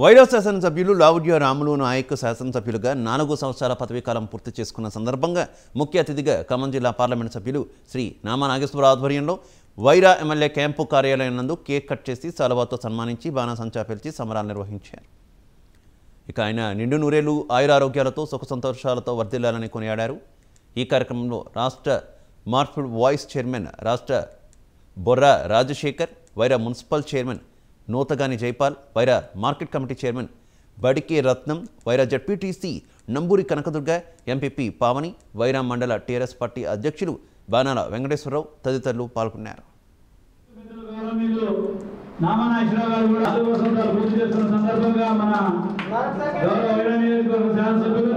virus శాసనసభ్యులు లావుడ్యో రాములు నాయక్ శాసనసభ్యులుగా నాలుగు సంవత్సరాల పదవీకాలం పూర్తి చేసుకున్న సందర్భంగా ముఖ్య అతిథిగా ఖమ్మం జిల్లా పార్లమెంటు సభ్యులు శ్రీ నామా నాగేశ్వర ఆధ్వర్యంలో వైరా ఎమ్మెల్యే క్యాంపు కార్యాలయం నందు కేక్ కట్ చేసి సలవాతో సన్మానించి బాణసంచా పిలిచి సమరాలు నిర్వహించారు ఇక ఆయన నిండు నూరేళ్లు ఆయురారోగ్యాలతో సుఖ సంతోషాలతో వర్ధిల్లాలని కొనియాడారు ఈ కార్యక్రమంలో రాష్ట్ర మార్ఫుడ్ వాయిస్ చైర్మన్ రాష్ట్ర Borra Rajasekhar Wyra municipal chairman Nuthagani Jaipal Wyra market committee chairman Badike Ratnam Wyra ZPTC Namburi Kanakadurga MPP Pavani Wyra mandal TRS party అధ్యక్షులు బాణాల వెంకటేశ్వరరావు తదితరులు పాల్గొన్నారు సందర్భంగా మన